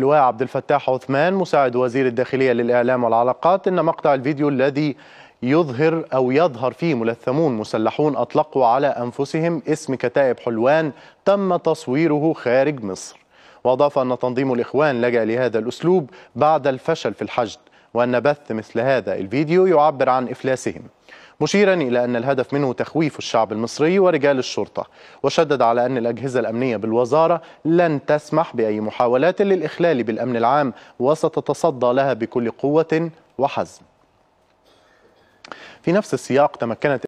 لواء عبد الفتاح عثمان مساعد وزير الداخلية للإعلام والعلاقات إن مقطع الفيديو الذي يظهر أو يظهر فيه ملثمون مسلحون أطلقوا على أنفسهم اسم كتائب حلوان تم تصويره خارج مصر وأضاف أن تنظيم الإخوان لجأ لهذا الأسلوب بعد الفشل في الحشد وأن بث مثل هذا الفيديو يعبر عن إفلاسهم مشيرا إلى أن الهدف منه تخويف الشعب المصري ورجال الشرطة وشدد على أن الأجهزة الأمنية بالوزارة لن تسمح بأي محاولات للإخلال بالأمن العام وستتصدى لها بكل قوة وحزم في نفس السياق تمكنت